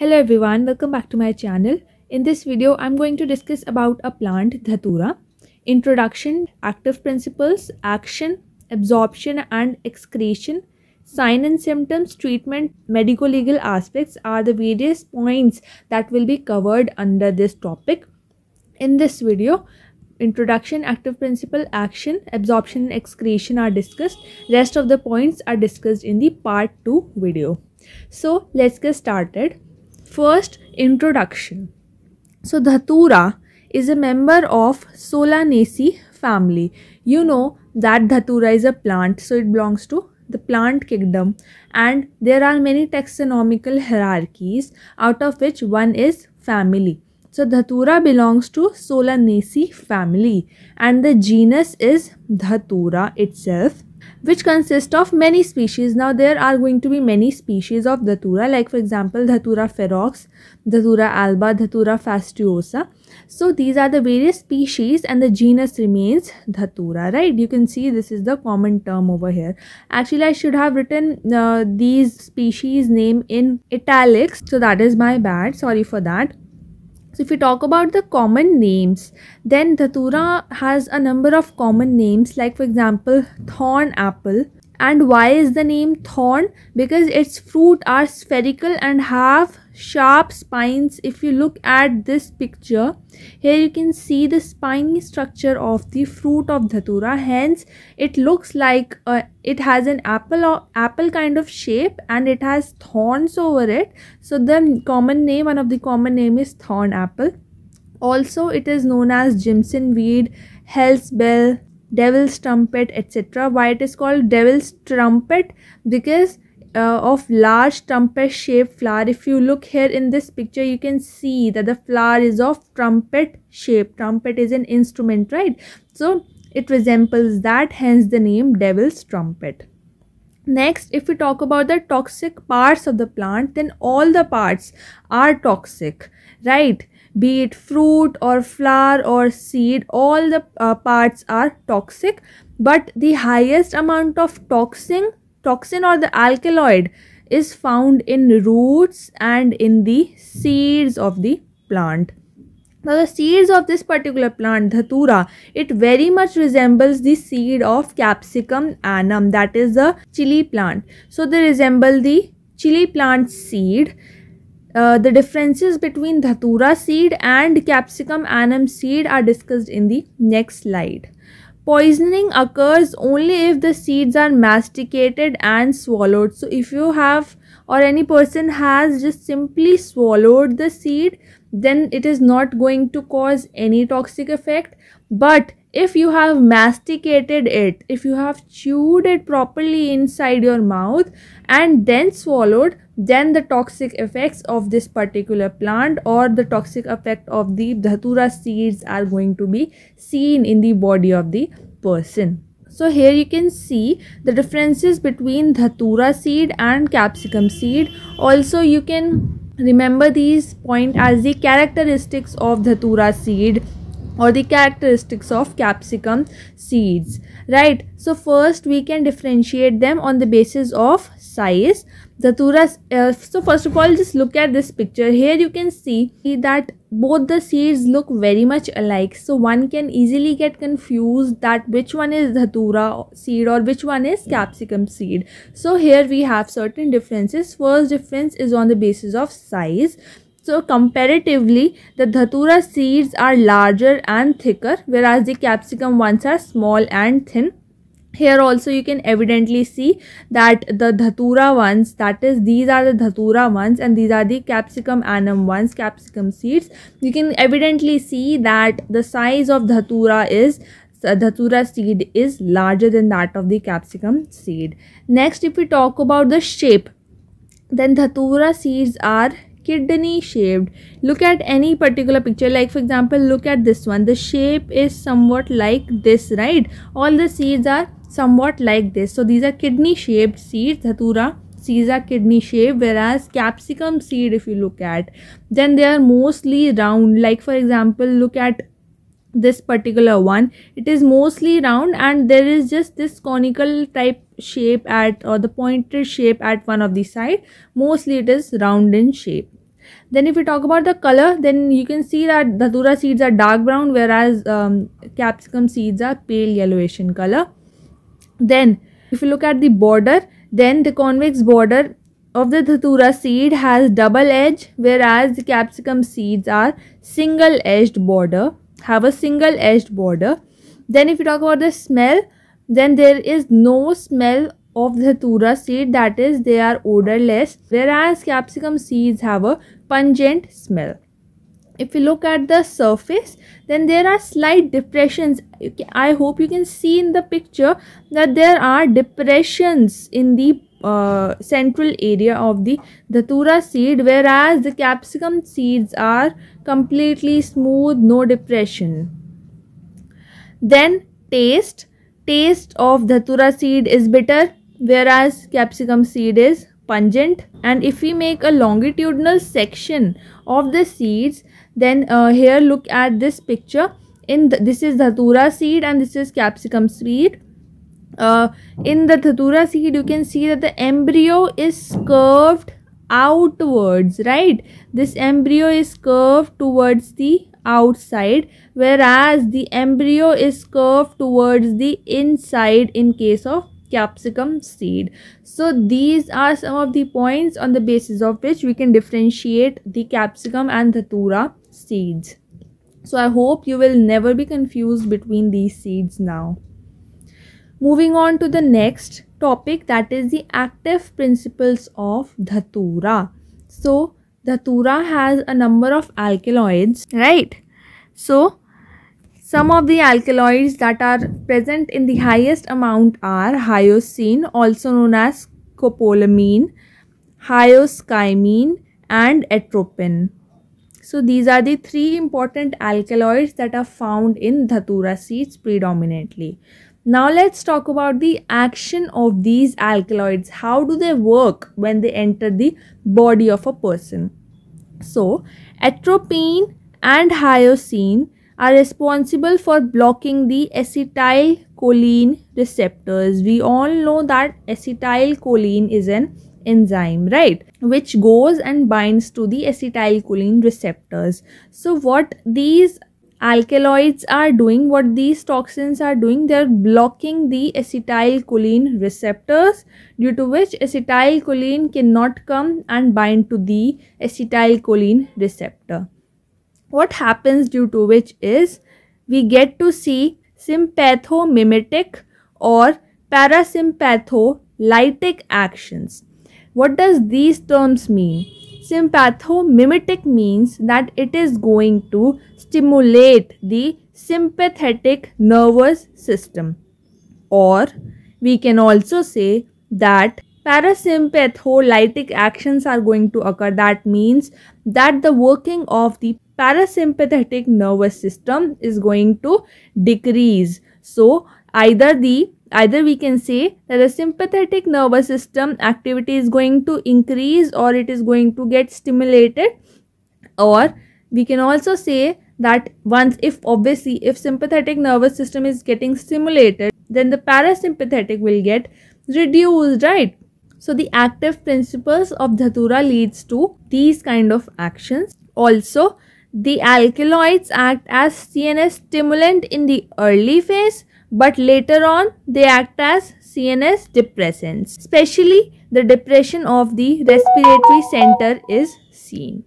Hello everyone, welcome back to my channel. In this video, I'm going to discuss about a plant, Dhatura. Introduction, active principles, action, absorption and excretion, sign and symptoms, treatment, medico-legal aspects are the various points that will be covered under this topic. In this video, introduction, active principle, action, absorption and excretion are discussed. Rest of the points are discussed in the part 2 video. So, let's get started. First, introduction. So Dhatura is a member of Solanaceae family. You know that Dhatura is a plant, so it belongs to the plant kingdom and there are many taxonomical hierarchies out of which one is family. So Dhatura belongs to Solanaceae family and the genus is Dhatura itself which consist of many species. Now there are going to be many species of Datura like for example Datura ferox, Datura alba, Datura fastuosa. So these are the various species and the genus remains Datura right. You can see this is the common term over here. Actually I should have written uh, these species name in italics so that is my bad sorry for that. So if we talk about the common names, then Dhatura has a number of common names like for example thorn apple. And why is the name thorn? Because its fruit are spherical and have sharp spines if you look at this picture here you can see the spiny structure of the fruit of dhatura hence it looks like uh, it has an apple or apple kind of shape and it has thorns over it so the common name one of the common name is thorn apple also it is known as jimson weed hell's bell devil's trumpet etc why it is called devil's trumpet because uh, of large trumpet shaped flower if you look here in this picture you can see that the flower is of trumpet shape trumpet is an instrument right so it resembles that hence the name devil's trumpet next if we talk about the toxic parts of the plant then all the parts are toxic right be it fruit or flower or seed all the uh, parts are toxic but the highest amount of toxin toxin or the alkaloid is found in roots and in the seeds of the plant. Now the seeds of this particular plant, Dhatura, it very much resembles the seed of Capsicum annum that is the chili plant. So they resemble the chili plant seed. Uh, the differences between Dhatura seed and Capsicum annum seed are discussed in the next slide. Poisoning occurs only if the seeds are masticated and swallowed. So if you have or any person has just simply swallowed the seed, then it is not going to cause any toxic effect. But if you have masticated it, if you have chewed it properly inside your mouth and then swallowed, then the toxic effects of this particular plant or the toxic effect of the dhatura seeds are going to be seen in the body of the person. So here you can see the differences between dhatura seed and capsicum seed. Also you can remember these point as the characteristics of dhatura seed or the characteristics of capsicum seeds right so first we can differentiate them on the basis of size Datura, uh, so first of all just look at this picture here you can see that both the seeds look very much alike so one can easily get confused that which one is dhatura seed or which one is capsicum seed so here we have certain differences first difference is on the basis of size so comparatively, the dhatura seeds are larger and thicker, whereas the capsicum ones are small and thin. Here also you can evidently see that the dhatura ones, that is these are the dhatura ones and these are the capsicum annum ones, capsicum seeds. You can evidently see that the size of dhatura is dhatura seed is larger than that of the capsicum seed. Next if we talk about the shape, then dhatura seeds are kidney shaped look at any particular picture like for example look at this one the shape is somewhat like this right all the seeds are somewhat like this so these are kidney shaped seeds dhatura seeds are kidney shaped whereas capsicum seed if you look at then they are mostly round like for example look at this particular one it is mostly round and there is just this conical type shape at or the pointed shape at one of the side mostly it is round in shape then if we talk about the color then you can see that dhatura seeds are dark brown whereas um, capsicum seeds are pale yellowish in color then if you look at the border then the convex border of the dhatura seed has double edge whereas the capsicum seeds are single edged border have a single edged border then if you talk about the smell then there is no smell of the dhatura seed that is they are odorless whereas capsicum seeds have a pungent smell if you look at the surface then there are slight depressions i hope you can see in the picture that there are depressions in the uh, central area of the datura seed whereas the capsicum seeds are completely smooth no depression then taste taste of datura seed is bitter whereas capsicum seed is pungent and if we make a longitudinal section of the seeds then uh, here look at this picture in the, this is dhatura seed and this is capsicum seed uh, in the dhatura seed you can see that the embryo is curved outwards right this embryo is curved towards the outside whereas the embryo is curved towards the inside in case of capsicum seed so these are some of the points on the basis of which we can differentiate the capsicum and dhatura seeds so i hope you will never be confused between these seeds now moving on to the next topic that is the active principles of dhatura so dhatura has a number of alkaloids right so some of the alkaloids that are present in the highest amount are hyoscine, also known as copolamine, hyoscyamine and atropine. So these are the three important alkaloids that are found in dhatura seeds predominantly. Now let's talk about the action of these alkaloids. How do they work when they enter the body of a person? So atropine and hyoscine are responsible for blocking the acetylcholine receptors. We all know that acetylcholine is an enzyme right which goes and binds to the acetylcholine receptors so what these alkaloids are doing what these toxins are doing they're blocking the acetylcholine receptors due to which acetylcholine cannot come and bind to the acetylcholine receptor what happens due to which is we get to see sympathomimetic or parasympatholytic actions. What does these terms mean? Sympathomimetic means that it is going to stimulate the sympathetic nervous system or we can also say that parasympatholytic actions are going to occur that means that the working of the parasympathetic nervous system is going to decrease. So either the either we can say that the sympathetic nervous system activity is going to increase or it is going to get stimulated or we can also say that once if obviously if sympathetic nervous system is getting stimulated then the parasympathetic will get reduced right so the active principles of dhatura leads to these kind of actions also the alkaloids act as CNS stimulant in the early phase but later on they act as CNS depressants. Especially the depression of the respiratory center is seen.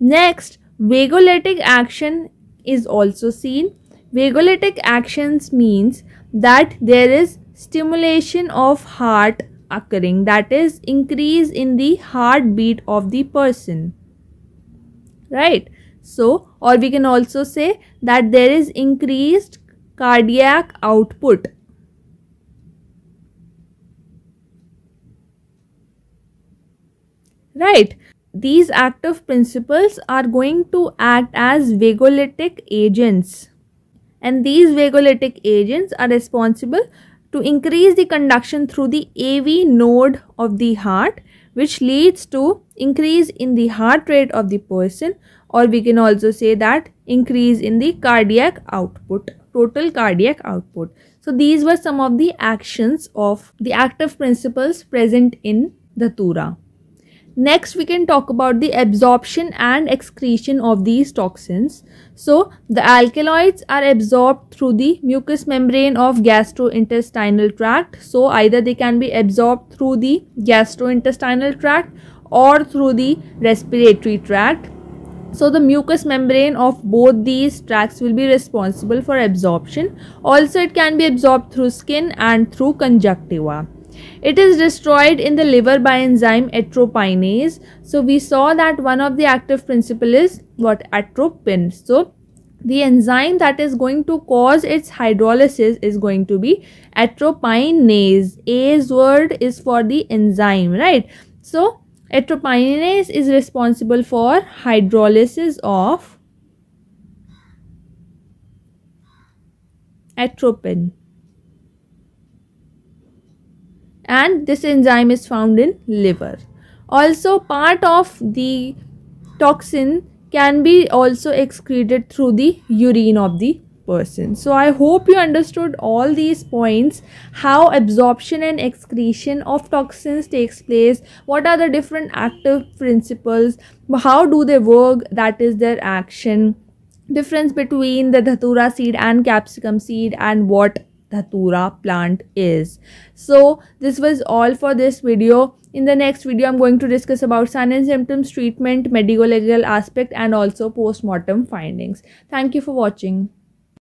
Next, vagolytic action is also seen. Vagolytic actions means that there is stimulation of heart occurring that is increase in the heartbeat of the person. Right. So, or we can also say that there is increased cardiac output. Right. These active principles are going to act as vagolytic agents. And these vagolytic agents are responsible to increase the conduction through the AV node of the heart which leads to increase in the heart rate of the person or we can also say that increase in the cardiac output total cardiac output so these were some of the actions of the active principles present in dhatura next we can talk about the absorption and excretion of these toxins so the alkaloids are absorbed through the mucous membrane of gastrointestinal tract so either they can be absorbed through the gastrointestinal tract or through the respiratory tract. So the mucous membrane of both these tracts will be responsible for absorption. Also it can be absorbed through skin and through conjunctiva. It is destroyed in the liver by enzyme atropinase. So we saw that one of the active principle is what atropin. So the enzyme that is going to cause its hydrolysis is going to be atropinase. A's word is for the enzyme, right? So Atropinase is responsible for hydrolysis of atropin and this enzyme is found in liver. Also part of the toxin can be also excreted through the urine of the person. So I hope you understood all these points, how absorption and excretion of toxins takes place, what are the different active principles, how do they work, that is their action, difference between the dhatura seed and capsicum seed and what dhatura plant is. So this was all for this video. In the next video, I'm going to discuss about signs and symptoms, treatment, medical legal aspect and also post-mortem findings. Thank you for watching.